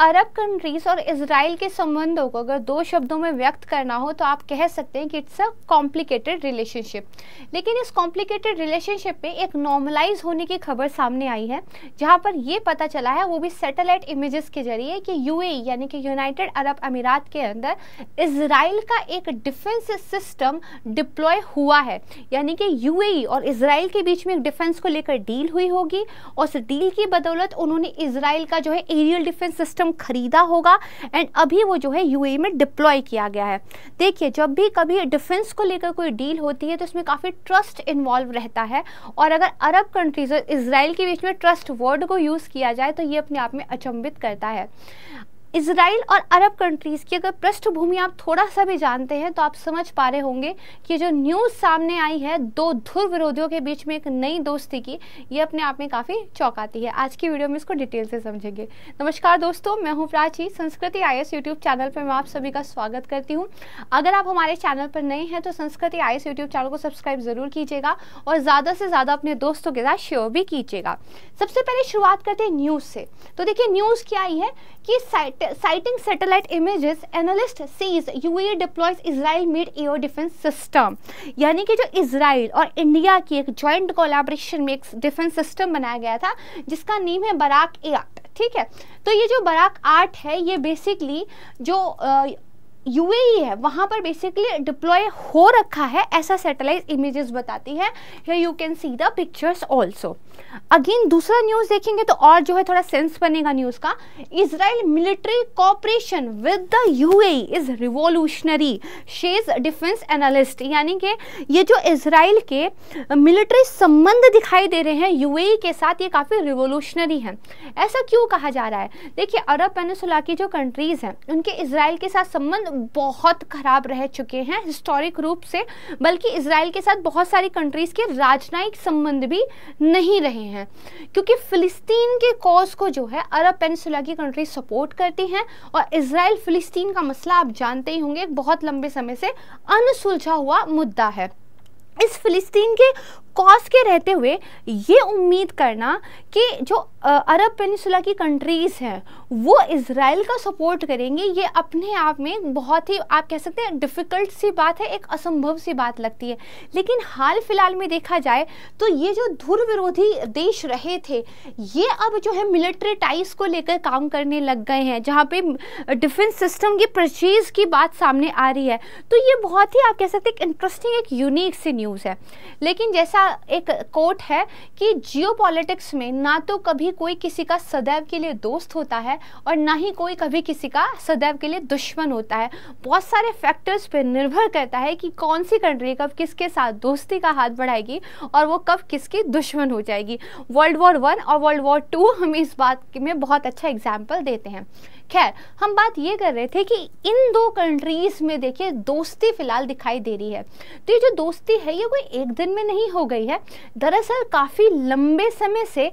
अरब countries और Israel के संबंधों को अगर दो शब्दों में व्यक्त करना हो तो आप कह सकते हैं कि इट्स अ कॉम्प्लिकेटेड रिलेशनशिप लेकिन इस कॉम्प्लिकेटेड रिलेशनशिप में एक नॉर्मलाइज होने की खबर सामने आई है जहां पर ये पता चला है वो भी सैटेलाइट इमेजेस के जरिए कि यूएई e, यानी कि यूनाइटेड अरब अमीरात के अंदर इसराइल का एक डिफेंस सिस्टम डिप्लॉय हुआ है यानी कि यू e और इसराइल के बीच में एक डिफेंस को लेकर डील हुई होगी और उस डील की बदौलत उन्होंने इसराइल का जो है एरियल डिफेंस सिस्टम यूनिफॉर्म खरीदा होगा एंड अभी वो जो है यूएई e में डिप्लॉय किया गया है देखिए जब भी कभी डिफेंस को लेकर कोई डील होती है तो इसमें काफ़ी ट्रस्ट इन्वॉल्व रहता है और अगर अरब कंट्रीज़ और इसराइल के बीच में ट्रस्ट वर्ड को यूज़ किया जाए तो ये अपने आप में अचंभित करता है इसराइल और अरब कंट्रीज़ की अगर पृष्ठभूमि आप थोड़ा सा भी जानते हैं तो आप समझ पा रहे होंगे कि जो न्यूज़ सामने आई है दो धुर विरोधियों के बीच में एक नई दोस्ती की ये अपने आप में काफ़ी चौंकाती है आज की वीडियो में इसको डिटेल से समझेंगे नमस्कार दोस्तों मैं हूँ प्राची संस्कृति आई एस यूट्यूब चैनल पर मैं आप सभी का स्वागत करती हूँ अगर आप हमारे चैनल पर नए हैं तो Sanskriti I S YouTube channel को सब्सक्राइब ज़रूर कीजिएगा और ज़्यादा से ज़्यादा अपने दोस्तों के साथ शेयर भी कीजिएगा सबसे पहले शुरुआत करते हैं न्यूज़ से तो देखिए न्यूज़ क्या आई है कि cite citing satellite images analyst says UAE deploys Israel made air defence system यानी कि जो इसराइल और इंडिया की एक जॉइंट कोलैबोरेशन में एक डिफेंस सिस्टम बनाया गया था जिसका नेम है बराक ए ठीक है तो ये जो बराक आर्ट है ये बेसिकली जो यूएई है वहां पर बेसिकली डिप्लॉय हो रखा है ऐसा सैटेलाइट इमेजेस बताती है you can see the pictures also again दूसरा न्यूज़ देखेंगे तो और जो है थोड़ा सेंस बनेगा न्यूज़ का Israel military cooperation with the UAE is revolutionary says defence analyst यानी कि ये जो इसराइल के मिलिट्री संबंध दिखाई दे रहे हैं यूएई e के साथ ये काफ़ी रिवोल्यूशनरी है ऐसा क्यों कहा जा रहा है देखिए अरब पेनसुला की जो कंट्रीज़ हैं उनके इसराइल के साथ संबंध बहुत ख़राब रह चुके हैं हिस्टोरिक रूप से बल्कि इसराइल के साथ बहुत सारी कंट्रीज़ के राजनयिक संबंध भी नहीं रहे हैं क्योंकि फ़िलिस्तीन के कॉज को जो है अरब पेनसुला की कंट्री सपोर्ट करती हैं और इसराइल फ़िलिस्तीन का मसला आप जानते ही होंगे एक बहुत लंबे समय से अनसुलझा हुआ मुद्दा है इस फिलिस्तीन के कॉज के रहते हुए ये उम्मीद करना कि जो अरब पेनिसुला की कंट्रीज़ हैं वो इसराइल का सपोर्ट करेंगे ये अपने आप में बहुत ही आप कह सकते हैं डिफ़िकल्ट सी बात है एक असंभव सी बात लगती है लेकिन हाल फिलहाल में देखा जाए तो ये जो धुर विरोधी देश रहे थे ये अब जो है मिलिट्री टाइज को लेकर काम करने लग गए हैं जहाँ पे डिफेंस सिस्टम की परचेज़ की बात सामने आ रही है तो ये बहुत ही आप कह सकते हैं एक इंटरेस्टिंग एक यूनिक सी न्यूज़ है लेकिन जैसा का एक कोट है कि जियोपॉलिटिक्स में ना तो कभी कोई किसी का सदैव के लिए दोस्त होता है और ना ही कोई कभी किसी का सदैव के लिए दुश्मन होता है बहुत सारे फैक्टर्स पर निर्भर करता है कि कौन सी कंट्री कब किसके साथ दोस्ती का हाथ बढ़ाएगी और वो कब किसकी दुश्मन हो जाएगी वर्ल्ड वॉर वन और वर्ल्ड वॉर टू हम इस बात में बहुत अच्छा एग्जाम्पल देते हैं खैर हम बात ये कर रहे थे कि इन दो कंट्रीज में देखिए दोस्ती फिलहाल दिखाई दे रही है तो ये जो दोस्ती है ये कोई एक दिन में नहीं हो गई है दरअसल काफ़ी लंबे समय से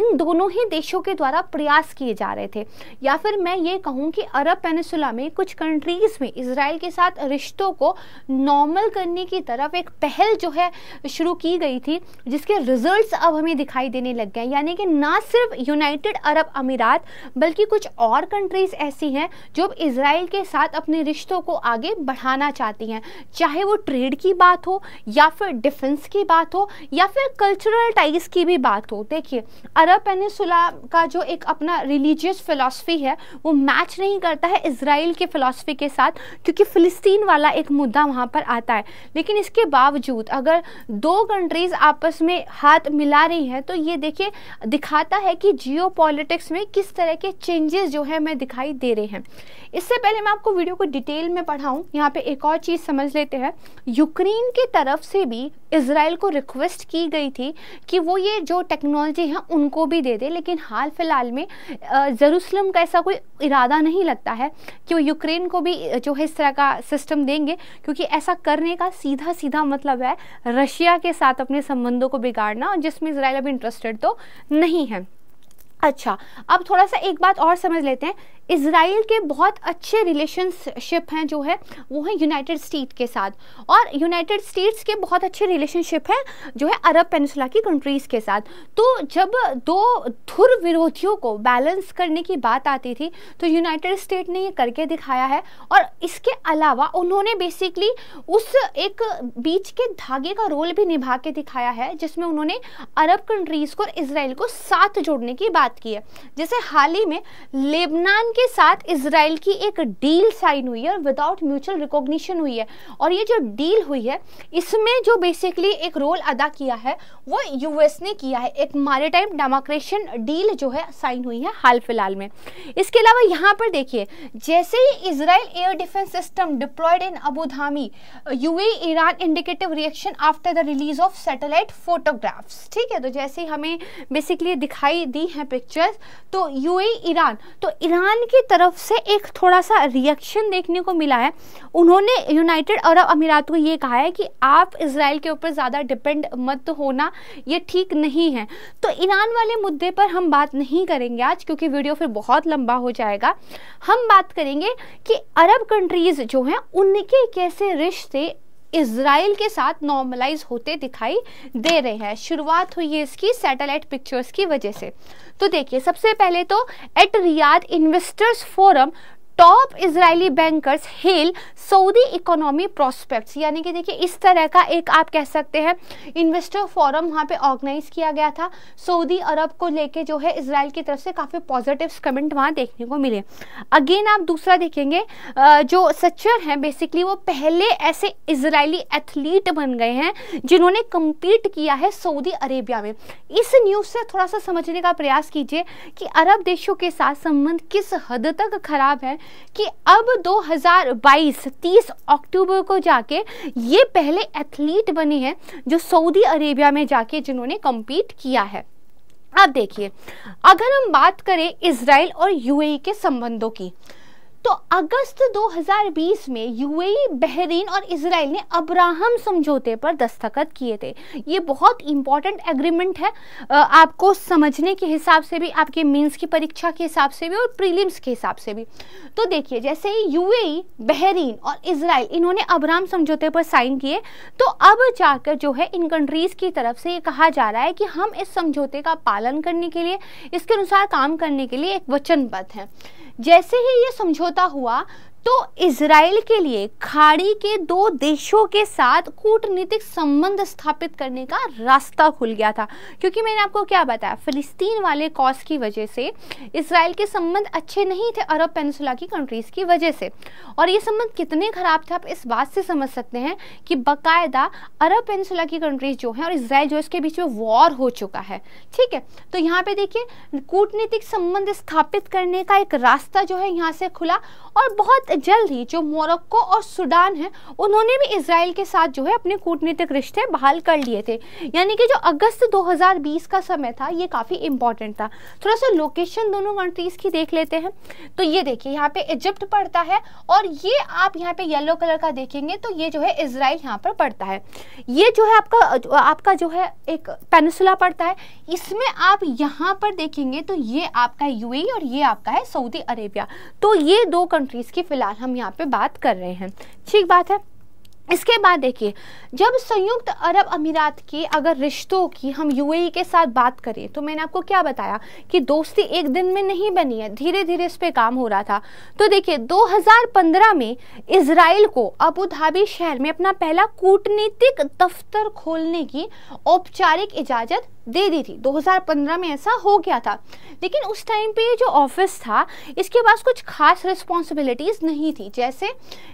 इन दोनों ही देशों के द्वारा प्रयास किए जा रहे थे या फिर मैं ये कहूँ कि अरब पेनसुला में कुछ कंट्रीज़ में इसराइल के साथ रिश्तों को नॉर्मल करने की तरफ एक पहल जो है शुरू की गई थी जिसके रिजल्ट्स अब हमें दिखाई देने लग गए यानी कि ना सिर्फ यूनाइटेड अरब अमीरात बल्कि कुछ और कंट्री कंट्रीज़ ऐसी हैं जो इसराइल के साथ अपने रिश्तों को आगे बढ़ाना चाहती हैं चाहे वो ट्रेड की बात हो या फिर डिफेंस की बात हो या फिर कल्चरल टाइज की भी बात हो देखिए अरब पेनसुला का जो एक अपना रिलीजियस फ़िलासफ़ी है वो मैच नहीं करता है इसराइल के फ़िलासफ़ी के साथ क्योंकि फ़िलिस्तीन वाला एक मुद्दा वहाँ पर आता है लेकिन इसके बावजूद अगर दो कंट्रीज़ आपस में हाथ मिला रही हैं तो ये देखिए दिखाता है कि जियो में किस तरह के चेंजेस जो है मैं हमें दिखाई दे रहे हैं इससे पहले मैं आपको वीडियो को डिटेल में पढ़ाऊं यहाँ पे एक और चीज़ समझ लेते हैं यूक्रेन की तरफ से भी इसराइल को रिक्वेस्ट की गई थी कि वो ये जो टेक्नोलॉजी है उनको भी दे दे लेकिन हाल फिलहाल में जरूसलम का ऐसा कोई इरादा नहीं लगता है कि वो यूक्रेन को भी जो है इस तरह का सिस्टम देंगे क्योंकि ऐसा करने का सीधा सीधा मतलब है रशिया के साथ अपने संबंधों को बिगाड़ना और जिसमें इसराइल अब इंटरेस्टेड तो नहीं है अच्छा अब थोड़ा सा एक बात और समझ लेते हैं इसराइल के बहुत अच्छे रिलेशनशिप हैं जो है वो है यूनाइटेड स्टेट के साथ और यूनाइटेड स्टेट्स के बहुत अच्छे रिलेशनशिप हैं जो है अरब पेनसुला की कंट्रीज़ के साथ तो जब दो धुर विरोधियों को बैलेंस करने की बात आती थी तो यूनाइटेड स्टेट ने ये करके दिखाया है और इसके अलावा उन्होंने बेसिकली उस एक बीच के धागे का रोल भी निभा के दिखाया है जिसमें उन्होंने अरब कंट्रीज़ को और इसराइल को साथ जोड़ने की बात की है जैसे हाल ही में लेबनान के साथ इसराइल की एक डील साइन हुई है विदाउट म्यूचुअल रिकॉग्निशन हुई है और ये जो डील हुई है इसमें जो बेसिकली एक रोल अदा किया है वो यूएस ने किया है एक मारिटाइम डेमोक्रेशन डील जो है साइन हुई है हाल फिलहाल में इसके अलावा यहाँ पर देखिए जैसे ही Israel air defence system deployed इन Abu Dhabi UAE Iran indicative reaction after the release of satellite photographs ठीक है तो जैसे ही हमें बेसिकली दिखाई दी हैं पिक्चर्स तो यू ईरान e तो ईरान की तरफ से एक थोड़ा सा रिएक्शन देखने को मिला है उन्होंने यूनाइटेड अरब अमीरात को ये कहा है कि आप इसराइल के ऊपर ज़्यादा डिपेंड मत होना ये ठीक नहीं है तो ईरान वाले मुद्दे पर हम बात नहीं करेंगे आज क्योंकि वीडियो फिर बहुत लंबा हो जाएगा हम बात करेंगे कि अरब कंट्रीज़ जो हैं उनके कैसे रिश्ते इसराइल के साथ नॉर्मलाइज होते दिखाई दे रहे हैं शुरुआत हुई है इसकी सैटेलाइट पिक्चर्स की वजह से तो देखिए सबसे पहले तो at Riyadh investors forum top Israeli bankers hail Saudi economy prospects यानी कि देखिए इस तरह का एक आप कह सकते हैं इन्वेस्टर फोरम वहाँ पे ऑर्गेनाइज किया गया था सऊदी अरब को लेके जो है इसराइल की तरफ से काफ़ी पॉजिटिव कमेंट वहाँ देखने को मिले अगेन आप दूसरा देखेंगे जो सचर हैं बेसिकली वो पहले ऐसे इसराइली एथलीट बन गए हैं जिन्होंने कम्पीट किया है सऊदी अरेबिया में इस न्यूज़ से थोड़ा सा समझने का प्रयास कीजिए कि अरब देशों के साथ संबंध किस हद तक खराब है कि अब 2022 30 अक्टूबर को जाके ये पहले एथलीट बने हैं जो सऊदी अरेबिया में जाके जिन्होंने कम्पीट किया है अब देखिए अगर हम बात करें इसराइल और यूएई के संबंधों की तो अगस्त 2020 में यूएई, बहरीन और इसराइल ने अब्राहम समझौते पर दस्तखत किए थे ये बहुत इंपॉर्टेंट एग्रीमेंट है आपको समझने के हिसाब से भी आपके मीन्स की परीक्षा के हिसाब से भी और प्रीलिम्स के हिसाब से भी तो देखिए जैसे ही यू बहरीन और इसराइल इन्होंने अब्राहम समझौते पर साइन किए तो अब जाकर जो है इन कंट्रीज़ की तरफ से ये कहा जा रहा है कि हम इस समझौते का पालन करने के लिए इसके अनुसार काम करने के लिए एक वचनबद्ध हैं जैसे ही ये समझौता हुआ तो इसराइल के लिए खाड़ी के दो देशों के साथ कूटनीतिक संबंध स्थापित करने का रास्ता खुल गया था क्योंकि मैंने आपको क्या बताया फिलिस्तीन वाले कॉज की वजह से इसराइल के संबंध अच्छे नहीं थे अरब पेनसुला की कंट्रीज़ की वजह से और ये संबंध कितने ख़राब थे आप इस बात से समझ सकते हैं कि बाकायदा अरब पेनसुला की कंट्रीज़ जो हैं और इसराइल जो इसके बीच में वॉर हो चुका है ठीक है तो यहाँ पे देखिए कूटनीतिक संबंध स्थापित करने का एक रास्ता जो है यहाँ से खुला और बहुत जल्द ही जो मोरक्को और सूडान है उन्होंने भी इसराइल के साथ जो है अपने कूटनीतिक रिश्ते बहाल कर लिए थे यानी कि जो अगस्त 2020 का समय था ये काफ़ी इंपॉर्टेंट था थोड़ा सा लोकेशन दोनों कंट्रीज़ की देख लेते हैं तो ये देखिए यहाँ पे इजिप्ट पड़ता है और ये आप यहाँ पे येलो कलर का देखेंगे तो ये जो है इसराइल यहाँ पर पड़ता है ये जो है आपका आपका जो है एक पेनसुला पड़ता है इसमें आप यहाँ पर देखेंगे तो ये आपका है यू e और ये आपका है सऊदी अरेबिया तो ये दो कंट्रीज़ की फ़िलहाल हम यहाँ पे बात कर रहे हैं ठीक बात है इसके बाद देखिए जब संयुक्त अरब अमीरात के अगर रिश्तों की हम यूएई के साथ बात करें तो मैंने आपको क्या बताया कि दोस्ती एक दिन में नहीं बनी है धीरे धीरे इस पर काम हो रहा था तो देखिए 2015 में इसराइल को अबू धाबी शहर में अपना पहला कूटनीतिक दफ्तर खोलने की औपचारिक इजाज़त दे दी थी 2015 में ऐसा हो गया था लेकिन उस टाइम पे जो ऑफिस था इसके पास कुछ खास रिस्पॉन्सिबिलिटीज़ नहीं थी जैसे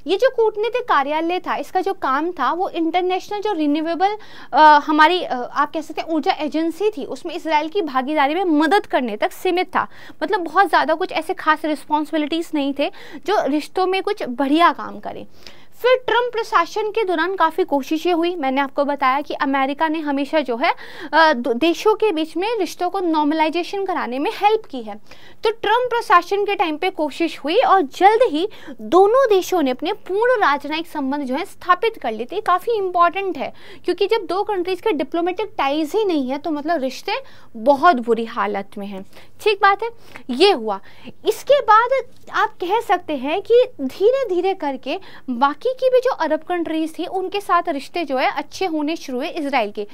ये जो कूटनीतिक कार्यालय था इसका जो काम था वो इंटरनेशनल जो रिन्यूएबल हमारी आ, आप कह सकते हैं ऊर्जा एजेंसी थी उसमें इसराइल की भागीदारी में मदद करने तक सीमित था मतलब बहुत ज़्यादा कुछ ऐसे खास रिस्पॉन्सिबिलिटीज़ नहीं थे जो रिश्तों में कुछ बढ़िया काम करें फिर ट्रंप प्रशासन के दौरान काफ़ी कोशिशें हुई मैंने आपको बताया कि अमेरिका ने हमेशा जो है देशों के बीच में रिश्तों को नॉर्मलाइजेशन कराने में हेल्प की है तो ट्रंप प्रशासन के टाइम पे कोशिश हुई और जल्द ही दोनों देशों ने अपने पूर्ण राजनयिक संबंध जो है स्थापित कर लिए थे काफ़ी इंपॉर्टेंट है क्योंकि जब दो कंट्रीज के डिप्लोमेटिक टाइज ही नहीं है तो मतलब रिश्ते बहुत बुरी हालत में हैं ठीक बात है ये हुआ इसके बाद आप कह सकते हैं कि धीरे धीरे करके बाकी बाकी की भी जो अरब कंट्रीज़ थी उनके साथ रिश्ते जो है अच्छे होने शुरू हुए इसराइल के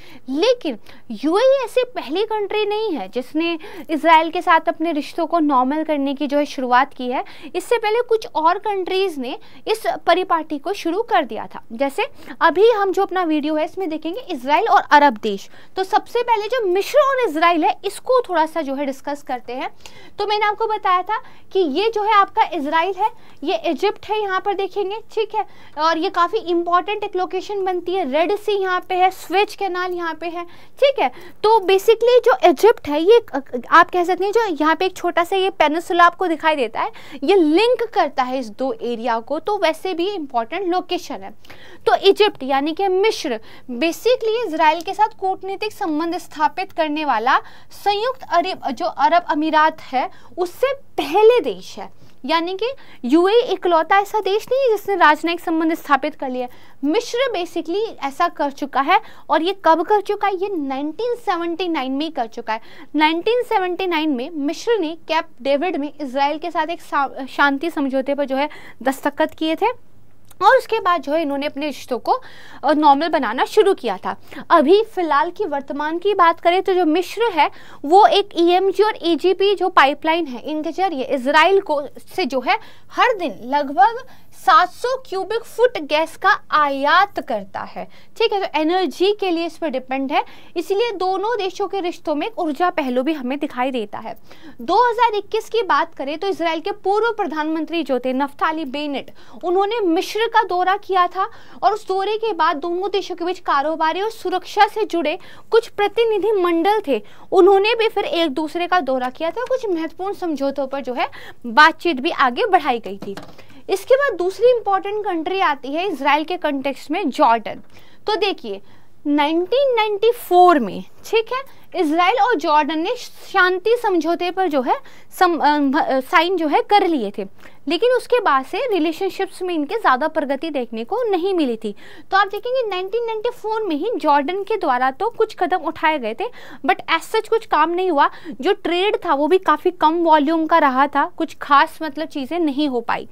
लेकिन यूएई e ऐसी पहली कंट्री नहीं है जिसने इसराइल के साथ अपने रिश्तों को नॉर्मल करने की जो है शुरुआत की है इससे पहले कुछ और कंट्रीज़ ने इस परिपाटी को शुरू कर दिया था जैसे अभी हम जो अपना वीडियो है इसमें देखेंगे इसराइल और अरब देश तो सबसे पहले जो मिश्र और इसराइल है इसको थोड़ा सा जो है डिस्कस करते हैं तो मैंने आपको बताया था कि ये जो है आपका इसराइल है ये इजिप्ट है यहाँ पर देखेंगे ठीक है और ये काफ़ी इंपॉर्टेंट एक लोकेशन बनती है रेड सी यहाँ पे है स्विच कैनाल यहाँ पे है ठीक है तो बेसिकली जो इजिप्ट है ये आप कह सकते हैं जो यहाँ पे एक छोटा सा ये पेनसुला आपको दिखाई देता है ये लिंक करता है इस दो एरिया को तो वैसे भी इंपॉर्टेंट लोकेशन है तो इजिप्ट यानी कि मिश्र बेसिकली इसराइल के साथ कूटनीतिक संबंध स्थापित करने वाला संयुक्त अरब जो अरब अमीरात है उससे पहले देश है यानी कि यूएई इकलौता ऐसा देश नहीं है जिसने राजनयिक संबंध स्थापित कर लिया मिश्र बेसिकली ऐसा कर चुका है और ये कब कर चुका है ये 1979 में कर चुका है 1979 में मिश्र ने कैप डेविड में इसराइल के साथ एक शांति समझौते पर जो है दस्तखत किए थे और उसके बाद जो है इन्होंने अपने रिश्तों को नॉर्मल बनाना शुरू किया था अभी फ़िलहाल की वर्तमान की बात करें तो जो मिश्र है वो एक ईएमजी e और एजीपी जो पाइपलाइन है इनके जरिए इसराइल को से जो है हर दिन लगभग 700 क्यूबिक फुट गैस का आयात करता है ठीक है तो एनर्जी के लिए इस पर डिपेंड है इसलिए दोनों देशों के रिश्तों में ऊर्जा पहलू भी हमें दिखाई देता है 2021 की बात करें तो इसराइल के पूर्व प्रधानमंत्री जो थे नफ्ताली बेनेट उन्होंने मिश्र का दौरा किया था और उस दौरे के बाद दोनों देशों के बीच कारोबारी और सुरक्षा से जुड़े कुछ प्रतिनिधि मंडल थे उन्होंने भी फिर एक दूसरे का दौरा किया था कुछ महत्वपूर्ण समझौतों पर जो है बातचीत भी आगे बढ़ाई गई थी इसके बाद दूसरी इंपॉर्टेंट कंट्री आती है इसराइल के कंटेक्स में जॉर्डन तो देखिए 1994 में ठीक है इसराइल और जॉर्डन ने शांति समझौते पर जो है सम, आ, साइन जो है कर लिए थे लेकिन उसके बाद से रिलेशनशिप्स में इनके ज़्यादा प्रगति देखने को नहीं मिली थी तो आप देखेंगे 1994 में ही जॉर्डन के द्वारा तो कुछ कदम उठाए गए थे बट एज सच कुछ काम नहीं हुआ जो ट्रेड था वो भी काफ़ी कम वॉल्यूम का रहा था कुछ खास मतलब चीज़ें नहीं हो पाई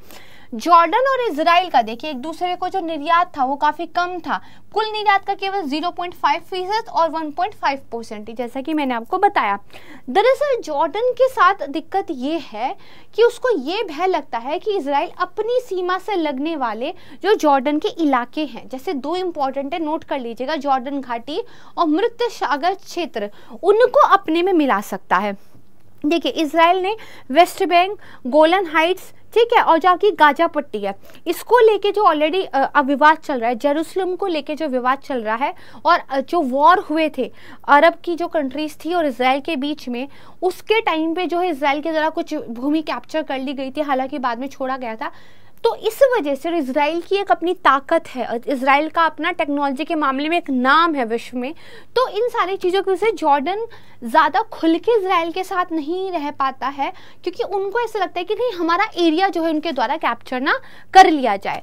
जॉर्डन और इसराइल का देखिए एक दूसरे को जो निर्यात था वो काफ़ी कम था कुल निर्यात का केवल 0.5 फीसद और 1.5 परसेंट जैसा कि मैंने आपको बताया दरअसल जॉर्डन के साथ दिक्कत ये है कि उसको ये भय लगता है कि इसराइल अपनी सीमा से लगने वाले जो जॉर्डन के इलाके हैं जैसे दो इम्पॉर्टेंट है नोट कर लीजिएगा जॉर्डन घाटी और मृत सागर क्षेत्र उनको अपने में मिला सकता है देखिए इसराइल ने वेस्ट बैंक गोलन हाइट्स ठीक है और जो आपकी गाजा पट्टी है इसको लेके जो ऑलरेडी विवाद चल रहा है जेरूसलम को लेके जो विवाद चल रहा है और जो वॉर हुए थे अरब की जो कंट्रीज़ थी और इसराइल के बीच में उसके टाइम पे जो है इसराइल के ज़रा कुछ भूमि कैप्चर कर ली गई थी हालांकि बाद में छोड़ा गया था तो इस वजह से इसराइल की एक अपनी ताकत है इसराइल का अपना टेक्नोलॉजी के मामले में एक नाम है विश्व में तो इन सारी चीज़ों की वजह से जॉर्डन ज़्यादा खुल के इसराइल के साथ नहीं रह पाता है क्योंकि उनको ऐसा लगता है कि नहीं हमारा एरिया जो है उनके द्वारा कैप्चर ना कर लिया जाए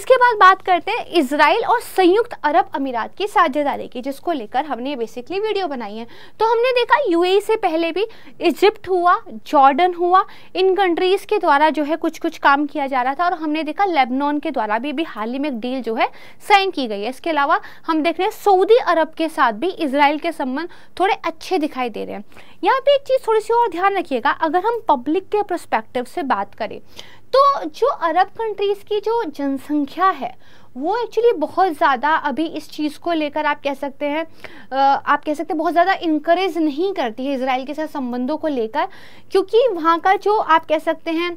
इसके बाद बात करते हैं इसराइल और संयुक्त अरब अमीरात की साझेदारी की जिसको लेकर हमने बेसिकली वीडियो बनाई है तो हमने देखा यू से पहले भी इजिप्ट हुआ जॉर्डन हुआ इन कंट्रीज़ के द्वारा जो है कुछ कुछ काम किया जा रहा था और हमने देखा लेबनॉन के द्वारा भी अभी हाल ही में एक डील जो है साइन की गई है इसके अलावा हम देख रहे हैं सऊदी अरब के साथ भी इसराइल के संबंध थोड़े अच्छे दिखाई दे रहे हैं यहाँ पे एक चीज़ थोड़ी सी और ध्यान रखिएगा अगर हम पब्लिक के प्रस्पेक्टिव से बात करें तो जो अरब कंट्रीज़ की जो जनसंख्या है वो एक्चुअली बहुत ज़्यादा अभी इस चीज़ को लेकर आप कह सकते हैं आप कह सकते हैं बहुत ज़्यादा इंकरेज नहीं करती है इसराइल के साथ संबंधों को लेकर क्योंकि वहाँ का जो आप कह सकते हैं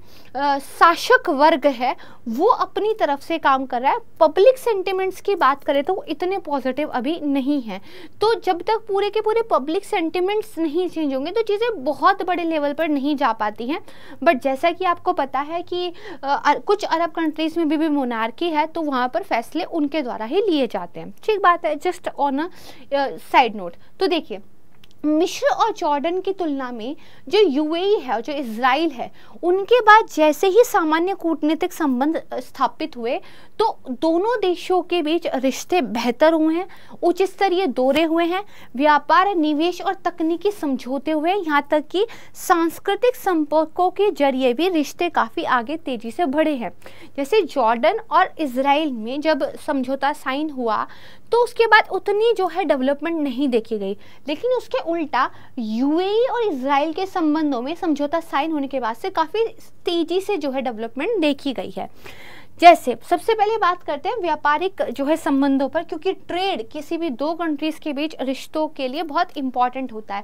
शासक वर्ग है वो अपनी तरफ से काम कर रहा है पब्लिक सेंटिमेंट्स की बात करें तो वो इतने पॉजिटिव अभी नहीं हैं तो जब तक पूरे के पूरे पब्लिक सेंटिमेंट्स नहीं चेंज होंगे तो चीज़ें बहुत बड़े लेवल पर नहीं जा पाती हैं बट जैसा कि आपको पता है कि कुछ अरब कंट्रीज़ में भी, भी मोनार्की है तो वहाँ पर फैसले उनके द्वारा ही लिए जाते हैं ठीक बात है just on a side note तो देखिए मिश्र और जॉर्डन की तुलना में जो यूएई है और जो इसराइल है उनके बाद जैसे ही सामान्य कूटनीतिक संबंध स्थापित हुए तो दोनों देशों के बीच रिश्ते बेहतर हुए हैं उच्च स्तरीय दौरे हुए हैं व्यापार निवेश और तकनीकी समझौते हुए यहाँ तक कि सांस्कृतिक संपर्कों के जरिए भी रिश्ते काफ़ी आगे तेज़ी से बढ़े हैं जैसे जॉर्डन और इसराइल में जब समझौता साइन हुआ तो उसके बाद उतनी जो है डेवलपमेंट नहीं देखी गई लेकिन उसके उल्टा यूएई और इसराइल के संबंधों में समझौता साइन होने के बाद से काफ़ी तेज़ी से जो है डेवलपमेंट देखी गई है जैसे सबसे पहले बात करते हैं व्यापारिक जो है संबंधों पर क्योंकि ट्रेड किसी भी दो कंट्रीज़ के बीच रिश्तों के लिए बहुत इंपॉर्टेंट होता है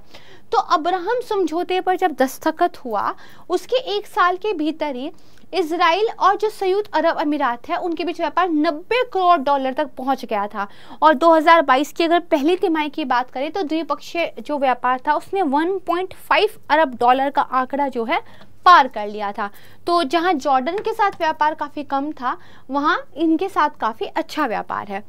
तो अब्राहम समझौते पर जब दस्तखत हुआ उसके एक साल के भीतर ही इसराइल और जो संयुक्त अरब अमीरात है उनके बीच व्यापार 90 करोड़ डॉलर तक पहुंच गया था और 2022 की अगर पहली तिमाही की बात करें तो द्विपक्षीय जो व्यापार था उसमें 1.5 अरब डॉलर का आंकड़ा जो है पार कर लिया था तो जहाँ जॉर्डन के साथ व्यापार काफ़ी कम था वहाँ इनके साथ काफ़ी अच्छा व्यापार है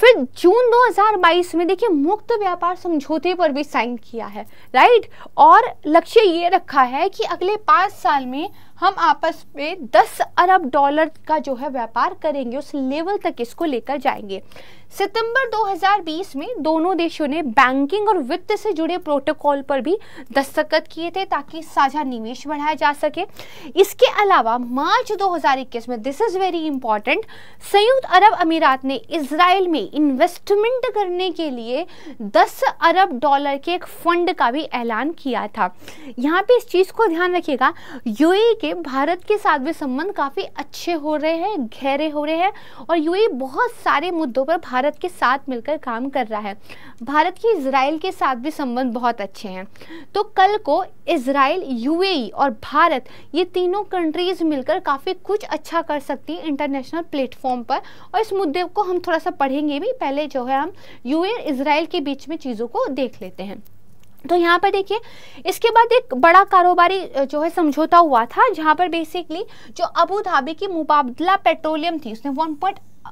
फिर जून 2022 में देखिए मुक्त व्यापार समझौते पर भी साइन किया है राइट और लक्ष्य ये रखा है कि अगले पाँच साल में हम आपस में 10 अरब डॉलर का जो है व्यापार करेंगे उस लेवल तक इसको लेकर जाएंगे सितंबर 2020 में दोनों देशों ने बैंकिंग और वित्त से जुड़े प्रोटोकॉल पर भी दस्तखत किए थे ताकि साझा निवेश बढ़ाया जा सके इसके अलावा मार्च 2021 में दिस इज़ वेरी इंपॉर्टेंट संयुक्त अरब अमीरात ने इसराइल में इन्वेस्टमेंट करने के लिए 10 अरब डॉलर के एक फंड का भी ऐलान किया था यहाँ पे इस चीज़ को ध्यान रखिएगा यू e के भारत के साथ भी संबंध काफ़ी अच्छे हो रहे हैं गहरे हो रहे हैं और यू e बहुत सारे मुद्दों पर भारत भारत के साथ मिलकर काम कर रहा है भारत की इसराइल के साथ भी संबंध बहुत अच्छे हैं तो कल को इसराइल यूएई और भारत ये तीनों कंट्रीज़ मिलकर काफ़ी कुछ अच्छा कर सकती हैं इंटरनेशनल प्लेटफॉर्म पर और इस मुद्दे को हम थोड़ा सा पढ़ेंगे भी पहले जो है हम यूए इसराइल के बीच में चीज़ों को देख लेते हैं तो यहाँ पर देखिए इसके बाद एक बड़ा कारोबारी जो है समझौता हुआ था जहाँ पर बेसिकली जो अबू धाबी की मुबादला पेट्रोलियम थी उसने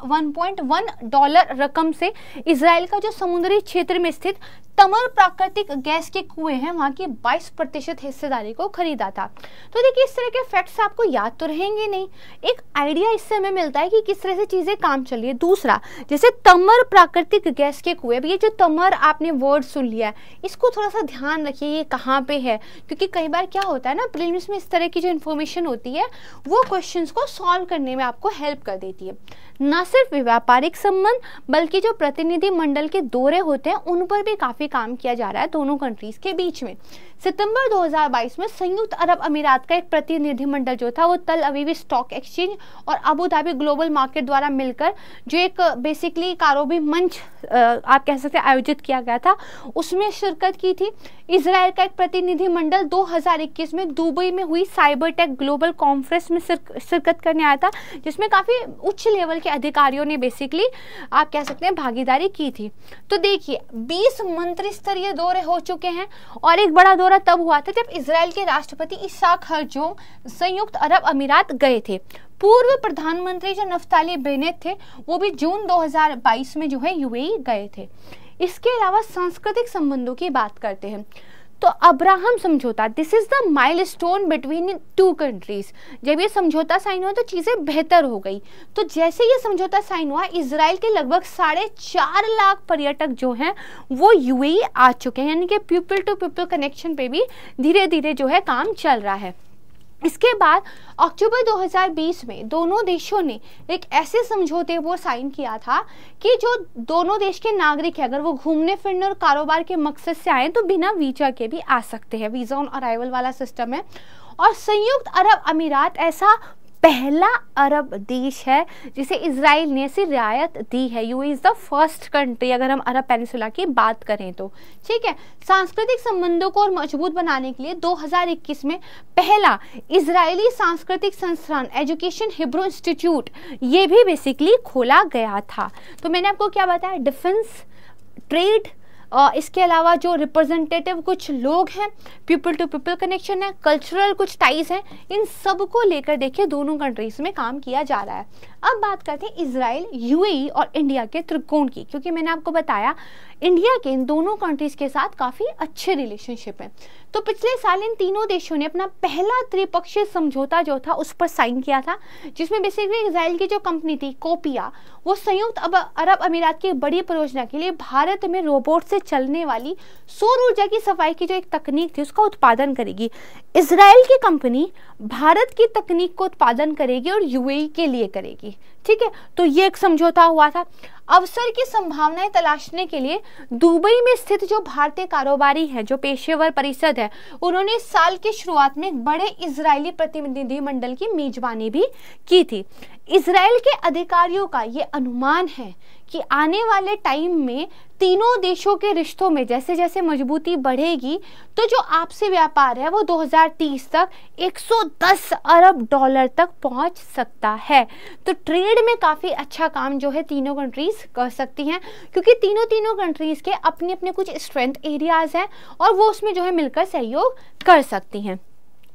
1.1 डॉलर रकम से इसराइल का जो समुद्री क्षेत्र में स्थित तमर प्राकृतिक गैस के कुएं हैं वहाँ की 22 प्रतिशत हिस्सेदारी को खरीदा था तो देखिए इस तरह के फैक्ट्स आपको याद तो रहेंगे नहीं एक आइडिया इससे हमें मिलता है कि किस तरह से चीज़ें काम चल रही है दूसरा जैसे तमर प्राकृतिक गैस के कुएं ये जो तमर आपने वर्ड सुन लिया है इसको थोड़ा सा ध्यान रखिए ये कहाँ पर है क्योंकि कई बार क्या होता है ना प्रिलिम्स में इस तरह की जो इन्फॉर्मेशन होती है वो क्वेश्चन को सॉल्व करने में आपको हेल्प कर देती है ना सिर्फ व्यापारिक संबंध बल्कि जो प्रतिनिधि मंडल के दौरे होते हैं उन पर भी काफ़ी काम किया जा रहा है दोनों कंट्रीज़ के बीच में सितंबर 2022 में संयुक्त अरब अमीरात का एक प्रतिनिधिमंडल जो था वो तल अवीव स्टॉक एक्सचेंज और अबू धाबी ग्लोबल मार्केट द्वारा मिलकर जो एक बेसिकली कारोबी मंच आप कह सकते हैं आयोजित किया गया था उसमें शिरकत की थी इसराइल का एक प्रतिनिधिमंडल 2021 में दुबई में हुई साइबर टेक ग्लोबल कॉन्फ्रेंस में शिरकत करने आया था जिसमें काफ़ी उच्च लेवल के अधिक अधिकारियों ने बेसिकली आप कह सकते हैं भागीदारी की थी तो देखिए 20 मंत्री स्तरीय दौरे हो चुके हैं और एक बड़ा दौरा तब हुआ था जब इसराइल के राष्ट्रपति इसाक हरजोंग संयुक्त अरब अमीरात गए थे पूर्व प्रधानमंत्री जो नफ्ताली बेनेत थे वो भी जून 2022 में जो है यूएई गए थे इसके अलावा सांस्कृतिक संबंधों की बात करते हैं तो अब्राहम समझौता this is the milestone between two countries जब ये समझौता साइन हुआ तो चीज़ें बेहतर हो गई तो जैसे ये समझौता साइन हुआ इसराइल के लगभग साढ़े चार लाख पर्यटक जो हैं वो यूएई e आ चुके हैं यानी कि पीपल टू पीपल कनेक्शन पे भी धीरे धीरे जो है काम चल रहा है इसके बाद अक्टूबर 2020 में दोनों देशों ने एक ऐसे समझौते वो साइन किया था कि जो दोनों देश के नागरिक हैं अगर वो घूमने फिरने और कारोबार के मकसद से आए तो बिना वीजा के भी आ सकते हैं वीज़ा ऑन अराइवल वाला सिस्टम है और संयुक्त अरब अमीरात ऐसा पहला अरब देश है जिसे इसराइल ने ऐसी रियायत दी है UAE is the first country अगर हम अरब पेनिसुला की बात करें तो ठीक है सांस्कृतिक संबंधों को और मजबूत बनाने के लिए 2021 में पहला इसराइली सांस्कृतिक संस्थान एजुकेशन हिब्रो इंस्टीट्यूट ये भी बेसिकली खोला गया था तो मैंने आपको क्या बताया डिफेंस ट्रेड और इसके अलावा जो रिप्रेजेंटेटिव कुछ लोग हैं पीपल टू पीपल कनेक्शन है कल्चरल कुछ टाइज हैं इन सब को लेकर देखिए दोनों कंट्रीज़ में काम किया जा रहा है अब बात करते हैं इसराइल यूएई e और इंडिया के त्रिकोण की क्योंकि मैंने आपको बताया इंडिया के इन दोनों कंट्रीज के साथ काफ़ी अच्छे रिलेशनशिप हैं तो पिछले साल इन तीनों देशों ने अपना पहला त्रिपक्षीय समझौता जो था उस पर साइन किया था जिसमें बेसिकली इसराइल की जो कंपनी थी कोपिया वो संयुक्त अब अरब अमीरात की बड़ी परियोजना के लिए भारत में रोबोट से चलने वाली सौर ऊर्जा की सफाई की जो एक तकनीक थी उसका उत्पादन करेगी इसराइल की कंपनी भारत की तकनीक को उत्पादन करेगी और यूएई e के लिए करेगी ठीक है तो ये एक समझौता हुआ था अवसर की संभावनाएं तलाशने के लिए दुबई में स्थित जो भारतीय कारोबारी है जो पेशेवर परिषद है उन्होंने साल की शुरुआत में बड़े इजरायली प्रतिनिधिमंडल की मेजबानी भी की थी इसराइल के अधिकारियों का ये अनुमान है कि आने वाले टाइम में तीनों देशों के रिश्तों में जैसे जैसे मजबूती बढ़ेगी तो जो आपसी व्यापार है वो 2030 तक 110 अरब डॉलर तक पहुंच सकता है तो ट्रेड में काफ़ी अच्छा काम जो है तीनों कंट्रीज़ कर सकती हैं क्योंकि तीनों तीनों कंट्रीज़ के अपने अपने कुछ स्ट्रेंथ एरियाज़ हैं और वो उसमें जो है मिलकर सहयोग कर सकती हैं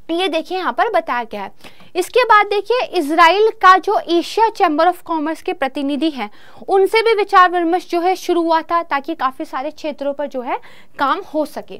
तो ये देखिए यहाँ पर बताया गया है इसके बाद देखिए इसराइल का जो एशिया चैम्बर ऑफ कॉमर्स के प्रतिनिधि हैं उनसे भी विचार विमर्श जो है शुरू हुआ था ताकि काफ़ी सारे क्षेत्रों पर जो है काम हो सके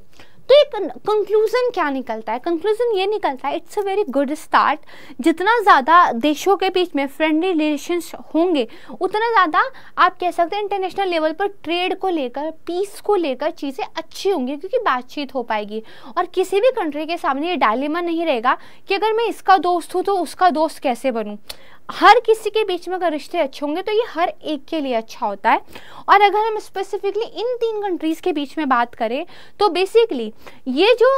तो एक कंक्लूज़न क्या निकलता है कंक्लूज़न ये निकलता है it's a very good start जितना ज़्यादा देशों के बीच में फ्रेंडली रिलेशंस होंगे उतना ज़्यादा आप कह सकते हैं इंटरनेशनल लेवल पर ट्रेड को लेकर पीस को लेकर चीज़ें अच्छी होंगी क्योंकि बातचीत हो पाएगी और किसी भी कंट्री के सामने ये डायलेमा नहीं रहेगा कि अगर मैं इसका दोस्त हूँ तो उसका दोस्त कैसे बनूँ हर किसी के बीच में अगर रिश्ते अच्छे होंगे तो ये हर एक के लिए अच्छा होता है और अगर हम स्पेसिफिकली इन तीन कंट्रीज़ के बीच में बात करें तो बेसिकली ये जो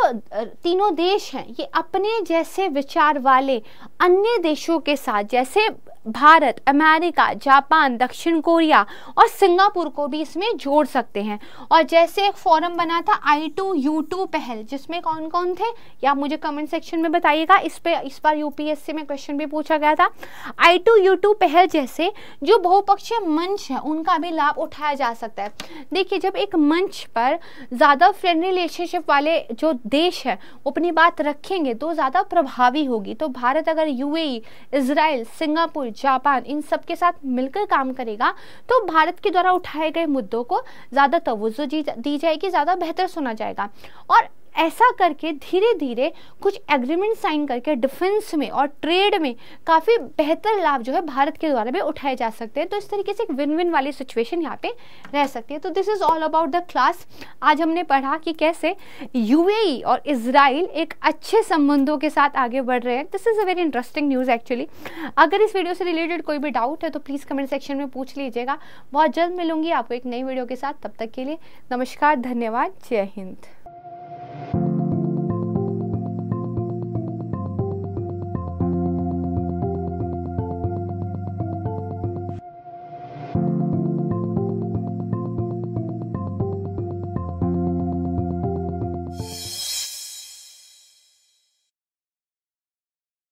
तीनों देश हैं ये अपने जैसे विचार वाले अन्य देशों के साथ जैसे भारत अमेरिका जापान दक्षिण कोरिया और सिंगापुर को भी इसमें जोड़ सकते हैं और जैसे एक फॉरम बना था आई टू यू टू पहल जिसमें कौन कौन थे या मुझे कमेंट सेक्शन में बताइएगा इस पे इस बार यूपीएससी में क्वेश्चन भी पूछा गया था आई टू यू टू पहल जैसे जो बहुपक्षीय मंच है उनका भी लाभ उठाया जा सकता है देखिए जब एक मंच पर ज़्यादा फ्रेंडली रिलेशनशिप वाले जो देश है वो अपनी बात रखेंगे तो ज़्यादा प्रभावी होगी तो भारत अगर यूएई इसराइल सिंगापुर जापान इन सब के साथ मिलकर काम करेगा तो भारत के द्वारा उठाए गए मुद्दों को ज़्यादा तवज्जो दी जाएगी ज़्यादा बेहतर सुना जाएगा और ऐसा करके धीरे धीरे कुछ एग्रीमेंट साइन करके डिफेंस में और ट्रेड में काफ़ी बेहतर लाभ जो है भारत के द्वारा भी उठाए जा सकते हैं तो इस तरीके से एक विन विन वाली सिचुएशन यहाँ पे रह सकती है तो this is all about the class आज हमने पढ़ा कि कैसे यू e और इसराइल एक अच्छे संबंधों के साथ आगे बढ़ रहे हैं this is a very interesting news actually अगर इस वीडियो से रिलेटेड कोई भी डाउट है तो प्लीज़ कमेंट सेक्शन में पूछ लीजिएगा बहुत जल्द मिलूंगी आपको एक नई वीडियो के साथ तब तक के लिए नमस्कार धन्यवाद जय हिंद thank you